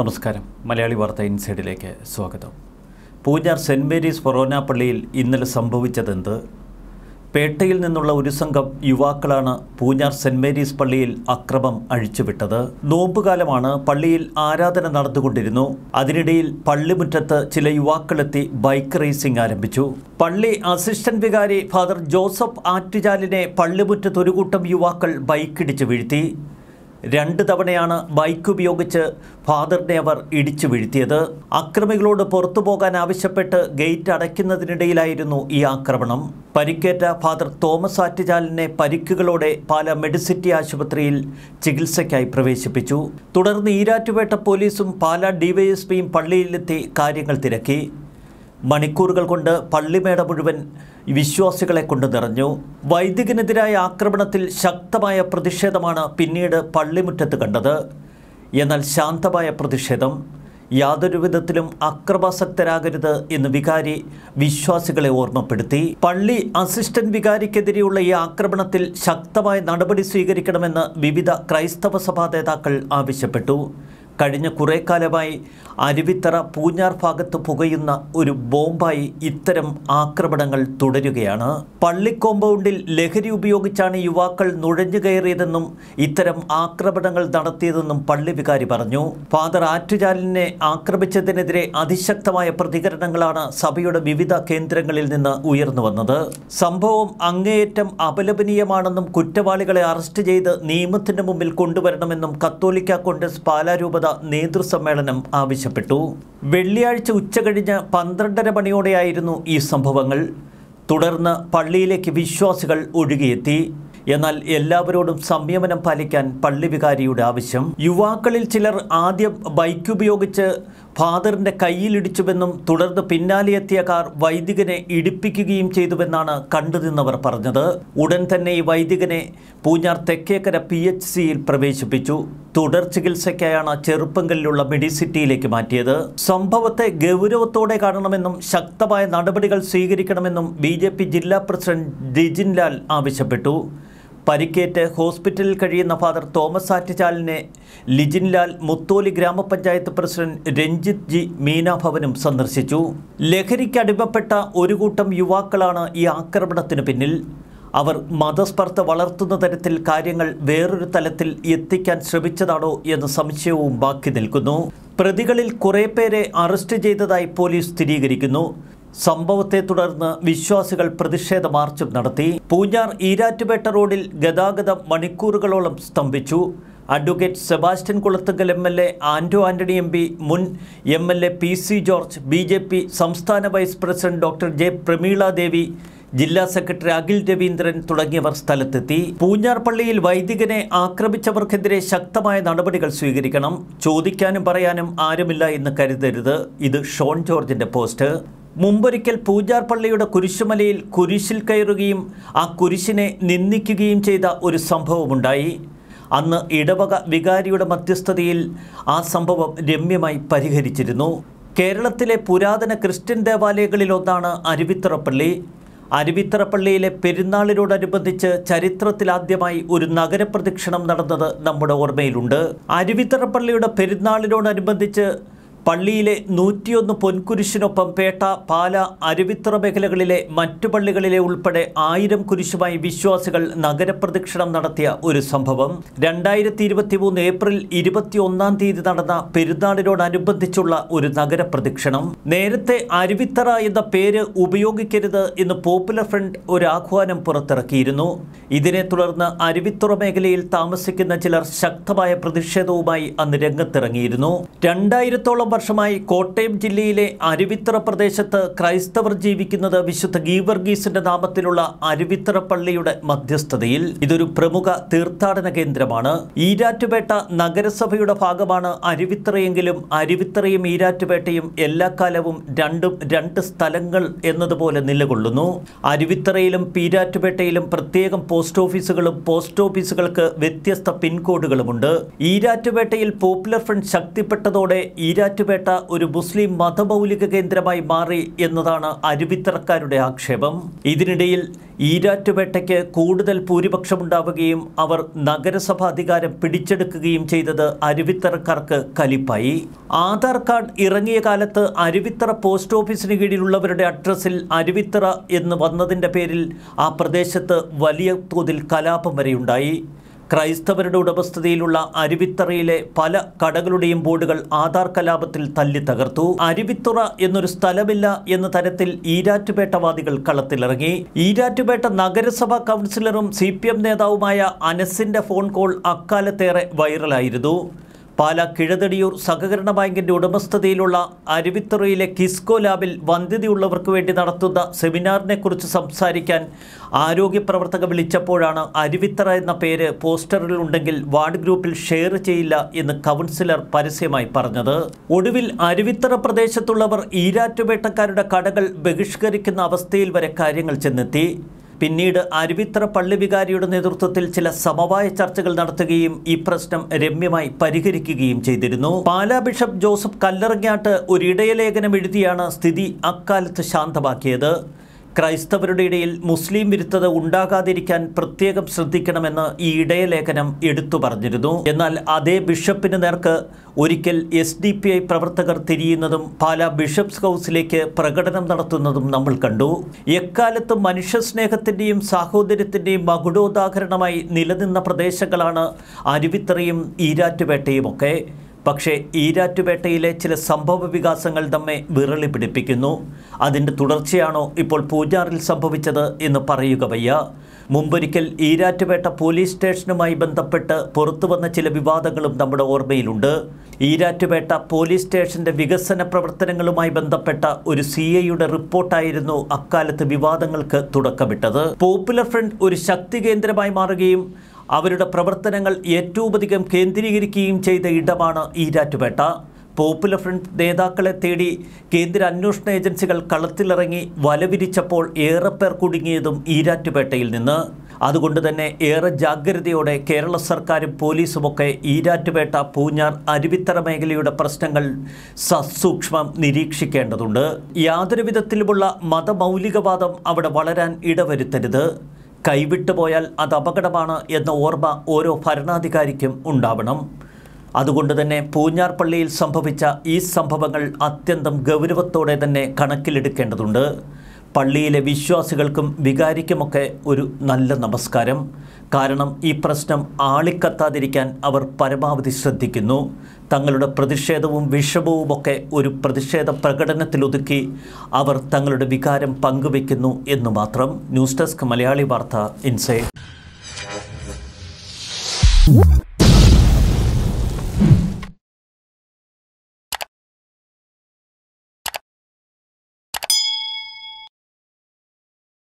നമസ്കാരം മലയാളി വാർത്ത ഇൻസൈഡിലേക്ക് സ്വാഗതം പൂഞ്ഞാർ സെൻറ് മേരീസ് ഫൊറോന പള്ളിയിൽ ഇന്നലെ സംഭവിച്ചതെന്ത് പേട്ടയിൽ നിന്നുള്ള ഒരു സംഘം യുവാക്കളാണ് പൂഞ്ഞാർ സെൻറ് മേരീസ് പള്ളിയിൽ അക്രമം അഴിച്ചുവിട്ടത് നോമ്പുകാലമാണ് പള്ളിയിൽ ആരാധന നടന്നുകൊണ്ടിരുന്നു അതിനിടയിൽ പള്ളിമുറ്റത്ത് ചില യുവാക്കളെത്തി ബൈക്ക് റേസിംഗ് ആരംഭിച്ചു പള്ളി അസിസ്റ്റന്റ് വികാരി ഫാദർ ജോസഫ് ആറ്റുചാലിനെ പള്ളിമുറ്റത്ത് ഒരു കൂട്ടം യുവാക്കൾ ബൈക്കിടിച്ച് വീഴ്ത്തി രണ്ട് തവണയാണ് ബൈക്ക് ഉപയോഗിച്ച് ഫാദറിനെ അവർ ഇടിച്ചു വീഴ്ത്തിയത് അക്രമികളോട് പുറത്തു പോകാൻ ആവശ്യപ്പെട്ട് ഗേറ്റ് അടയ്ക്കുന്നതിനിടയിലായിരുന്നു ഈ ആക്രമണം പരിക്കേറ്റ ഫാദർ തോമസ് ആറ്റുചാലിനെ പരിക്കുകളോടെ പാല മെഡിസിറ്റി ആശുപത്രിയിൽ ചികിത്സയ്ക്കായി പ്രവേശിപ്പിച്ചു തുടർന്ന് ഈരാറ്റുപേട്ട പോലീസും പാല ഡിവൈഎസ്പിയും പള്ളിയിലെത്തി കാര്യങ്ങൾ തിരക്കി മണിക്കൂറുകൾ കൊണ്ട് പള്ളിമേട മുഴുവൻ വിശ്വാസികളെ കൊണ്ട് നിറഞ്ഞു വൈദികനെതിരായ ആക്രമണത്തിൽ ശക്തമായ പ്രതിഷേധമാണ് പിന്നീട് പള്ളിമുറ്റത്ത് കണ്ടത് എന്നാൽ ശാന്തമായ പ്രതിഷേധം യാതൊരു വിധത്തിലും അക്രമാസക്തരാകരുത് എന്ന് വികാരി വിശ്വാസികളെ ഓർമ്മപ്പെടുത്തി പള്ളി അസിസ്റ്റന്റ് വികാരിക്കെതിരെയുള്ള ഈ ആക്രമണത്തിൽ ശക്തമായ നടപടി സ്വീകരിക്കണമെന്ന് വിവിധ ക്രൈസ്തവ സഭാ നേതാക്കൾ ആവശ്യപ്പെട്ടു കഴിഞ്ഞ കുറേ കാലമായി അരുവിത്തറ പൂഞ്ഞാർ ഭാഗത്ത് പുകയുന്ന ഒരു ബോംബായി ഇത്തരം ആക്രമണങ്ങൾ തുടരുകയാണ് പള്ളി കോമ്പൗണ്ടിൽ ലഹരി ഉപയോഗിച്ചാണ് യുവാക്കൾ നുഴഞ്ഞു കയറിയതെന്നും ഇത്തരം ആക്രമണങ്ങൾ നടത്തിയതെന്നും പള്ളി വികാരി പറഞ്ഞു ഫാദർ ആറ്റുചാലിനെ ആക്രമിച്ചതിനെതിരെ അതിശക്തമായ പ്രതികരണങ്ങളാണ് സഭയുടെ വിവിധ കേന്ദ്രങ്ങളിൽ നിന്ന് ഉയർന്നു വന്നത് സംഭവം അങ്ങേയറ്റം അപലപനീയമാണെന്നും കുറ്റവാളികളെ അറസ്റ്റ് ചെയ്ത് നിയമത്തിന് മുമ്പിൽ കൊണ്ടുവരണമെന്നും കത്തോലിക്ക കോൺഗ്രസ് പാലാരൂപത നേതൃസമ്മേളനം ആവശ്യപ്പെട്ടു വെള്ളിയാഴ്ച ഉച്ചകഴിഞ്ഞ് പന്ത്രണ്ടര മണിയോടെയായിരുന്നു ഈ സംഭവങ്ങൾ തുടർന്ന് പള്ളിയിലേക്ക് വിശ്വാസികൾ ഒഴുകിയെത്തി എന്നാൽ എല്ലാവരോടും സംയമനം പാലിക്കാൻ പള്ളി വികാരിയുടെ ആവശ്യം യുവാക്കളിൽ ചിലർ ആദ്യം ബൈക്ക് ഉപയോഗിച്ച് ഫാദറിന്റെ കയ്യിലിടിച്ചുവെന്നും തുടർന്ന് പിന്നാലെയെത്തിയ കാർ വൈദികനെ ഇടിപ്പിക്കുകയും ചെയ്തുവെന്നാണ് കണ്ടുനിന്നവർ പറഞ്ഞത് ഉടൻ തന്നെ ഈ വൈദികനെ പൂഞ്ഞാർ തെക്കേക്കര പി എച്ച് സിയിൽ പ്രവേശിപ്പിച്ചു തുടർ ചികിത്സയ്ക്കായാണ് ചെറുപ്പങ്കലിലുള്ള മെഡിസിറ്റിയിലേക്ക് മാറ്റിയത് സംഭവത്തെ ഗൗരവത്തോടെ കാണണമെന്നും ശക്തമായ നടപടികൾ സ്വീകരിക്കണമെന്നും ബി ജില്ലാ പ്രസിഡന്റ് ദിജിൻലാൽ ആവശ്യപ്പെട്ടു പരിക്കേറ്റ് ഹോസ്പിറ്റലിൽ കഴിയുന്ന ഫാദർ തോമസ് ആറ്റിചാലിനെ ലിജിൻലാൽ മുത്തോലി ഗ്രാമപഞ്ചായത്ത് പ്രസിഡന്റ് രഞ്ജിത്ത് ജി മീനാഭവനും സന്ദർശിച്ചു ലഹരിക്കടിമപ്പെട്ട ഒരു കൂട്ടം യുവാക്കളാണ് ഈ ആക്രമണത്തിന് പിന്നിൽ അവർ മതസ്പർദ്ധ വളർത്തുന്ന തരത്തിൽ കാര്യങ്ങൾ വേറൊരു തലത്തിൽ എത്തിക്കാൻ ശ്രമിച്ചതാണോ എന്ന സംശയവും ബാക്കി നിൽക്കുന്നു പ്രതികളിൽ കുറേ പേരെ അറസ്റ്റ് ചെയ്തതായി പോലീസ് സ്ഥിരീകരിക്കുന്നു സംഭവത്തെ തുടർന്ന് വിശ്വാസികൾ പ്രതിഷേധ മാർച്ചും നടത്തി പൂഞ്ഞാർ ഈരാറ്റുപേട്ട റോഡിൽ ഗതാഗതം മണിക്കൂറുകളോളം സ്തംഭിച്ചു advocate Sebastian Kulathunkal M L A Anto Antony M P മുൻ M L A P C George B J P സംസ്ഥാന vice president doctor J Prameela Devi ജില്ലാ സെക്രട്ടറി അഖിൽ രവീന്ദ്രൻ തുടങ്ങിയവർ സ്ഥലത്തെത്തി പൂഞ്ഞാർ പള്ളിയിൽ വൈദികനെ ആക്രമിച്ചവർക്കെതിരെ ശക്തമായ നടപടികൾ സ്വീകരിക്കണം ചോദിക്കാനും പറയാനും ആരുമില്ല എന്ന് കരുതരുത് ഇത് ഷോൺ ജോർജിന്റെ പോസ്റ്റ് മുമ്പൊരിക്കൽ പൂജാർ പള്ളിയുടെ കുരിശുമലയിൽ കുരിശിൽ കയറുകയും ആ കുരിശിനെ നിന്ദിക്കുകയും ചെയ്ത ഒരു സംഭവമുണ്ടായി അന്ന് ഇടവക വികാരിയുടെ മധ്യസ്ഥതയിൽ ആ സംഭവം രമ്യമായി പരിഹരിച്ചിരുന്നു കേരളത്തിലെ പുരാതന ക്രിസ്ത്യൻ ദേവാലയങ്ങളിലൊന്നാണ് അരുവിത്തറപ്പള്ളി അരുവിത്തറപ്പള്ളിയിലെ പെരുന്നാളിനോടനുബന്ധിച്ച് ചരിത്രത്തിലാദ്യമായി ഒരു നഗരപ്രദക്ഷിണം നടന്നത് നമ്മുടെ ഓർമ്മയിലുണ്ട് അരുവിത്തറപ്പള്ളിയുടെ പെരുന്നാളിനോടനുബന്ധിച്ച് പള്ളിയിലെ നൂറ്റിയൊന്ന് പൊൻകുരിശിനൊപ്പം പേട്ട പാല അരുവിത്ര മേഖലകളിലെ മറ്റു പള്ളികളിലെ ഉൾപ്പെടെ ആയിരം കുരിശുമായി വിശ്വാസികൾ നഗരപ്രദക്ഷിണം നടത്തിയ ഒരു സംഭവം രണ്ടായിരത്തി ഇരുപത്തി മൂന്ന് ഏപ്രിൽ ഇരുപത്തിയൊന്നാം തീയതി നടന്ന പെരുന്നാളിനോടനുബന്ധിച്ചുള്ള ഒരു നഗരപ്രദക്ഷിണം നേരത്തെ അരുവിത്തറ എന്ന പേര് ഉപയോഗിക്കരുത് എന്ന് പോപ്പുലർ ഫ്രണ്ട് ഒരു ആഹ്വാനം പുറത്തിറക്കിയിരുന്നു ഇതിനെ തുടർന്ന് അരുവിത്തുറ മേഖലയിൽ താമസിക്കുന്ന ചിലർ ശക്തമായ പ്രതിഷേധവുമായി അന്ന് രംഗത്തിറങ്ങിയിരുന്നു രണ്ടായിരത്തോളം വർഷമായി കോട്ടയം ജില്ലയിലെ അരുവിത്തറ പ്രദേശത്ത് ക്രൈസ്തവർ ജീവിക്കുന്നത് വിശുദ്ധ ഗീവർഗീസിന്റെ നാമത്തിലുള്ള അരുവിത്തറ പള്ളിയുടെ മധ്യസ്ഥതയിൽ ഇതൊരു പ്രമുഖ തീർത്ഥാടന കേന്ദ്രമാണ് ഈരാറ്റുപേട്ട നഗരസഭയുടെ ഭാഗമാണ് അരുവിത്തറയെങ്കിലും അരുവിത്തറയും ഈരാറ്റുപേട്ടയും എല്ലാ കാലവും രണ്ടും രണ്ട് സ്ഥലങ്ങൾ എന്നതുപോലെ നിലകൊള്ളുന്നു അരുവിത്തറയിലും പീരാറ്റുപേട്ടയിലും പ്രത്യേകം പോസ്റ്റ് ഓഫീസുകളും പോസ്റ്റ് ഓഫീസുകൾക്ക് വ്യത്യസ്ത പിൻകോഡുകളുമുണ്ട് ഈരാറ്റുപേട്ടയിൽ പോപ്പുലർ ഫ്രണ്ട് ശക്തിപ്പെട്ടതോടെ ഈരാറ്റ് മൂവാറ്റുപേട്ട ഒരു മുസ്ലിം മതമൗലിക കേന്ദ്രമായി മാറി എന്നതാണ് അരുവിത്തറക്കാരുടെ ആക്ഷേപം ഇതിനിടയിൽ ഈരാറ്റുപേട്ടയ്ക്ക് കൂടുതൽ ഭൂരിപക്ഷമുണ്ടാവുകയും അവർ നഗരസഭ അധികാരം പിടിച്ചെടുക്കുകയും ചെയ്തത് അരുവിത്തറക്കാർക്ക് കലിപ്പായി ആധാർ കാർഡ് ഇറങ്ങിയ കാലത്ത് അരുവിത്തറ പോസ്റ്റ് ഓഫീസിന് കീഴിലുള്ളവരുടെ അഡ്രസ്സിൽ അരുവിത്തറ എന്ന് വന്നതിൻ്റെ പേരിൽ ആ പ്രദേശത്ത് വലിയ തോതിൽ കലാപം വരെയുണ്ടായി ക്രൈസ്തവരുടെ ഉടമസ്ഥതയിലുള്ള അരുവിത്തറയിലെ പല കടകളുടെയും ബോർഡുകൾ ആധാർ കലാപത്തിൽ തല്ലി തകർത്തു അരുവിത്തുറ എന്നൊരു സ്ഥലമില്ല എന്ന തരത്തിൽ ഈരാറ്റുപേട്ടവാദികൾ കളത്തിലിറങ്ങി ഈരാറ്റുപേട്ട നഗരസഭാ കൗൺസിലറും സി നേതാവുമായ അനസിന്റെ ഫോൺ കോൾ അക്കാലത്തേറെ വൈറലായിരുന്നു പാല കിഴതടിയൂർ സഹകരണ ബാങ്കിന്റെ ഉടമസ്ഥതയിലുള്ള അരുവിത്തറയിലെ കിസ്കോ ലാബിൽ വന്ധ്യതയുള്ളവർക്ക് വേണ്ടി നടത്തുന്ന സെമിനാറിനെക്കുറിച്ച് സംസാരിക്കാൻ ആരോഗ്യ പ്രവർത്തകർ വിളിച്ചപ്പോഴാണ് അരുവിത്തറ എന്ന പേര് പോസ്റ്ററിൽ ഉണ്ടെങ്കിൽ വാർഡ് ഗ്രൂപ്പിൽ ഷെയർ ചെയ്യില്ല എന്ന് കൗൺസിലർ പരസ്യമായി പറഞ്ഞത് ഒടുവിൽ അരുവിത്തറ പ്രദേശത്തുള്ളവർ ഈരാറ്റുപേട്ടക്കാരുടെ കടകൾ ബഹിഷ്കരിക്കുന്ന അവസ്ഥയിൽ വരെ കാര്യങ്ങൾ ചെന്നെത്തി പിന്നീട് അരുവിത്ര പള്ളി വികാരിയുടെ നേതൃത്വത്തിൽ ചില സമവായ ചർച്ചകൾ നടത്തുകയും ഈ പ്രശ്നം രമ്യമായി പരിഹരിക്കുകയും ചെയ്തിരുന്നു പാലാ ബിഷപ്പ് ജോസഫ് കല്ലറങ്ങാട്ട് ഒരു എഴുതിയാണ് സ്ഥിതി അക്കാലത്ത് ശാന്തമാക്കിയത് ക്രൈസ്തവരുടെ ഇടയിൽ മുസ്ലിം വിരുദ്ധത ഉണ്ടാകാതിരിക്കാൻ പ്രത്യേകം ശ്രദ്ധിക്കണമെന്ന് ഈ ഇടയലേഖനം എടുത്തു പറഞ്ഞിരുന്നു എന്നാൽ അതേ ബിഷപ്പിന് നേർക്ക് ഒരിക്കൽ എസ് ഡി പി ഐ പ്രവർത്തകർ തിരിയുന്നതും പാല ബിഷപ്സ് ഹൗസിലേക്ക് പ്രകടനം നടത്തുന്നതും നമ്മൾ കണ്ടു എക്കാലത്ത് മനുഷ്യസ്നേഹത്തിൻ്റെയും സാഹോദര്യത്തിൻ്റെയും മകുടോദാഹരണമായി നിലനിന്ന പ്രദേശങ്ങളാണ് അരുവിത്തറയും ഈരാറ്റുപേട്ടയുമൊക്കെ പക്ഷേ ഈരാറ്റുപേട്ടയിലെ ചില സംഭവ വികാസങ്ങൾ തമ്മെ വിരളി പിടിപ്പിക്കുന്നു അതിൻ്റെ തുടർച്ചയാണോ ഇപ്പോൾ പൂജാറിൽ സംഭവിച്ചത് എന്ന് പറയുക വയ്യ മുമ്പൊരിക്കൽ ഈരാറ്റുപേട്ട പോലീസ് സ്റ്റേഷനുമായി ബന്ധപ്പെട്ട് പുറത്തു വന്ന ചില വിവാദങ്ങളും നമ്മുടെ ഓർമ്മയിലുണ്ട് ഈരാറ്റുപേട്ട പോലീസ് സ്റ്റേഷന്റെ വികസന പ്രവർത്തനങ്ങളുമായി ബന്ധപ്പെട്ട ഒരു സി ഐയുടെ റിപ്പോർട്ടായിരുന്നു അക്കാലത്ത് വിവാദങ്ങൾക്ക് തുടക്കമിട്ടത് പോപ്പുലർ ഫ്രണ്ട് ഒരു ശക്തി കേന്ദ്രമായി മാറുകയും അവരുടെ പ്രവർത്തനങ്ങൾ ഏറ്റവുമധികം കേന്ദ്രീകരിക്കുകയും ചെയ്ത ഇടമാണ് ഈരാറ്റുപേട്ട പോപ്പുലർ ഫ്രണ്ട് നേതാക്കളെ തേടി കേന്ദ്ര അന്വേഷണ ഏജൻസികൾ കളത്തിലിറങ്ങി വലവിരിച്ചപ്പോൾ ഏറെ പേർ കുടുങ്ങിയതും ഈരാറ്റുപേട്ടയിൽ നിന്ന് അതുകൊണ്ട് തന്നെ ഏറെ ജാഗ്രതയോടെ കേരള സർക്കാരും പോലീസുമൊക്കെ ഈരാറ്റുപേട്ട പൂഞ്ഞാർ അരുവിത്തറ മേഖലയുടെ പ്രശ്നങ്ങൾ സസൂക്ഷ്മം നിരീക്ഷിക്കേണ്ടതുണ്ട് യാതൊരു വിധത്തിലുമുള്ള മതമൗലികവാദം അവിടെ വളരാൻ ഇടവരുത്തരുത് കൈവിട്ടു പോയാൽ അത് അപകടമാണ് എന്ന ഓർമ്മ ഓരോ ഭരണാധികാരിക്കും ഉണ്ടാവണം അതുകൊണ്ട് തന്നെ പൂഞ്ഞാർപ്പള്ളിയിൽ സംഭവിച്ച ഈ സംഭവങ്ങൾ അത്യന്തം ഗൗരവത്തോടെ തന്നെ കണക്കിലെടുക്കേണ്ടതുണ്ട് പള്ളിയിലെ വിശ്വാസികൾക്കും വികാരിക്കുമൊക്കെ ഒരു നല്ല നമസ്കാരം കാരണം ഈ പ്രശ്നം ആളിക്കത്താതിരിക്കാൻ അവർ പരമാവധി ശ്രദ്ധിക്കുന്നു തങ്ങളുടെ പ്രതിഷേധവും വിഷമവുമൊക്കെ ഒരു പ്രതിഷേധ പ്രകടനത്തിലൊതുക്കി അവർ തങ്ങളുടെ വികാരം പങ്കുവെക്കുന്നു എന്ന് മാത്രം ന്യൂസ് ഡെസ്ക് മലയാളി വാർത്ത ഇൻസൈറ്റ്